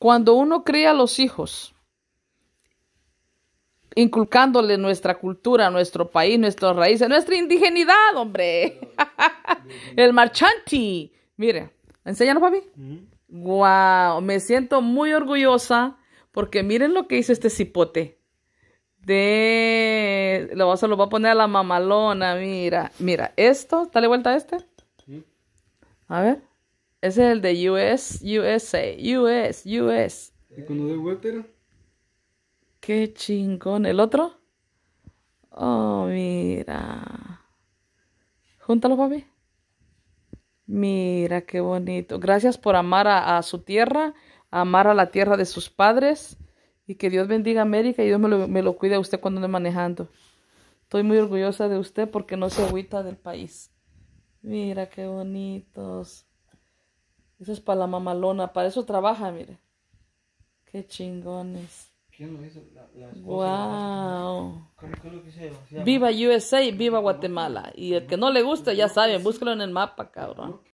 Cuando uno cría a los hijos, inculcándole nuestra cultura, nuestro país, nuestras raíces, nuestra indigenidad, hombre. El marchanti. Mire, enséñanos, papi. Wow, me siento muy orgullosa porque miren lo que hizo este cipote. De lo se lo va a poner a la mamalona, mira, mira, esto, dale vuelta a este. A ver. Ese es el de US, USA, US, US. ¿Y cuando de vuelta Qué chingón. ¿El otro? Oh, mira. Júntalo, papi. Mira, qué bonito. Gracias por amar a, su tierra, amar a la tierra de sus padres. Y que Dios bendiga América y Dios me lo, cuide a usted cuando ande manejando. Estoy muy orgullosa de usted porque no se agüita del país. Mira qué bonitos. Eso es para la mamalona, para eso trabaja, mire. Qué chingones. ¿Quién wow. viva USA, viva Guatemala. Y el que no le gusta, ya saben, búsquelo en el mapa, cabrón.